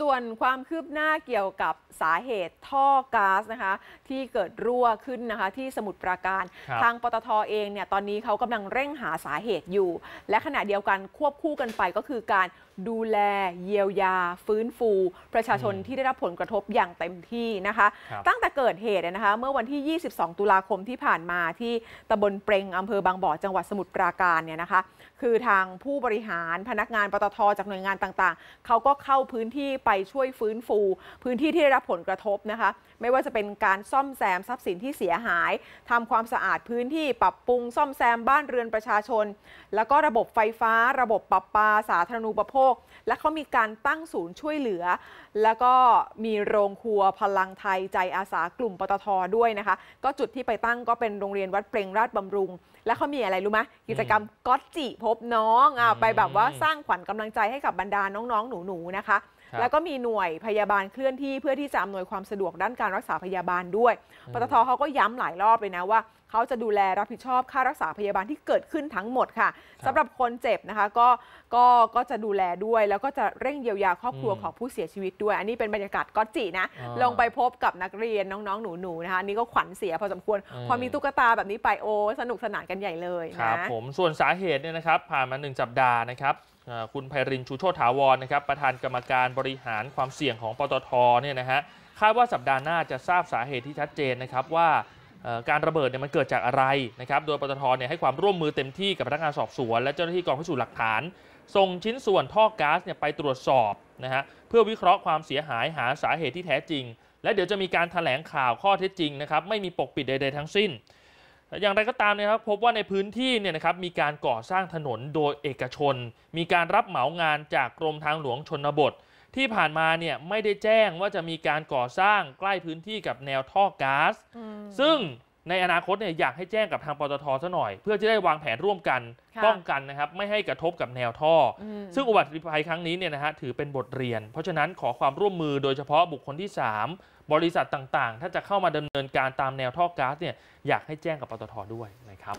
ส่วนความคืบหน้าเกี่ยวกับสาเหตุท่อก๊าซนะคะที่เกิดรั่วขึ้นนะคะที่สมุทรปราการ ทางปตทเองเนี่ยตอนนี้เขากำลังเร่งหาสาเหตุอยู่ และขณะเดียวกันควบคู่กันไปก็คือการดูแลเยียวยา ฟื้นฟู ประชาชนที่ได้รับผลกระทบอย่างเต็มที่นะคะ ตั้งแต่เกิดเหตุนะคะเมื่อวันที่ 22 ตุลาคมที่ผ่านมาที่ตำบลเปรงอำเภอบางบ่อจังหวัดสมุทรปราการเนี่ยนะคะคือทางผู้บริหารพนักงานปตทจากหน่วยงานต่างๆเขาก็เข้าพื้นที่ไปช่วยฟื้นฟู พื้นที่ที่ได้รับผลกระทบนะคะ ไม่ว่าจะเป็นการซ่อมแซมทรัพย์สินที่เสียหาย ทำความสะอาดพื้นที่ปรับปรุงซ่อมแซมบ้านเรือนประชาชน แล้วก็ระบบไฟฟ้าระบบปรับปาสาธารณูปโภค และเขามีการตั้งศูนย์ช่วยเหลือ แล้วก็มีโรงครัวพลังไทยใจอาสากลุ่มปตทด้วยนะคะ ก็จุดที่ไปตั้งก็เป็นโรงเรียนวัดเปลงราชบำรุง และเขามีอะไรรู้ไหมกิจกรรมก๊อตจิพบน้องอไปแบบว่าสร้างขวัญกำลังใจให้กับบรรดาน้องๆ หนูๆนะคะแล้วก็มีหน่วยพยาบาลเคลื่อนที่เพื่อที่จะอำนวยความสะดวกด้านการรักษาพยาบาลด้วยปตทเขาก็ย้ำหลายรอบเลยนะว่าเขาจะดูแลรับผิดชอบค่ารักษาพยาบาลที่เกิดขึ้นทั้งหมดค่ะ สำหรับคนเจ็บนะคะก็ก็ก็จะดูแลด้วย แล้วก็จะเร่งเยียวยาครอบครัวของผู้เสียชีวิตด้วย อันนี้เป็นบรรยากาศก็จินะ ลงไปพบกับนักเรียนน้องๆหนูๆนะคะนี่ก็ขวัญเสียพอสมควรพอมีตุ๊กตาแบบนี้ไปโอ้สนุกสนานกันใหญ่เลยนะครับ ผมส่วนสาเหตุเนี่ยนะครับ ผ่านมาหนึ่งสัปดาห์นะครับคุณไพรินชูโชตถาวรนะครับประธานกรรมการบริหารความเสี่ยงของปตทเนี่ยนะฮะคาดว่าสัปดาห์หน้าจะทราบสาเหตุที่ชัดเจนนะครับว่าการระเบิดเนี่ยมันเกิดจากอะไรนะครับโดยปตทเนี่ยให้ความร่วมมือเต็มที่กับพนักงานสอบสวน และเจ้าหน้าที่กองพิสูจน์หลักฐานส่งชิ้นส่วนท่อก๊าซเนี่ยไปตรวจสอบนะฮะเพื่อวิเคราะห์ความเสียหายหาสาเหตุที่แท้จริง และเดี๋ยวจะมีการถแถลงข่าวข้อเท็จจริงนะครับไม่มีปกปิดใดๆทั้งสิ้นอย่างไรก็ตามนะครับ พบว่าในพื้นที่เนี่ยนะครับมีการก่อสร้างถนนโดยเอกชน มีการรับเหมางานจากกรมทางหลวงชนบท ที่ผ่านมาเนี่ยไม่ได้แจ้งว่าจะมีการก่อสร้างใกล้พื้นที่กับแนวท่อก๊าซซึ่งในอนาคตเนี่ยอยากให้แจ้งกับทางปตทซะหน่อยเพื่อจะได้วางแผนร่วมกันป้องกันนะครับ ไม่ให้กระทบกับแนวท่อ ซึ่งอุบัติภัยครั้งนี้เนี่ยนะฮะถือเป็นบทเรียน เพราะฉะนั้นขอความร่วมมือโดยเฉพาะบุคคลที่ 3 บริษัทต่างๆ ถ้าจะเข้ามาดำเนินการตามแนวท่อก๊าซเนี่ยอยากให้แจ้งกับปตทด้วยนะครับ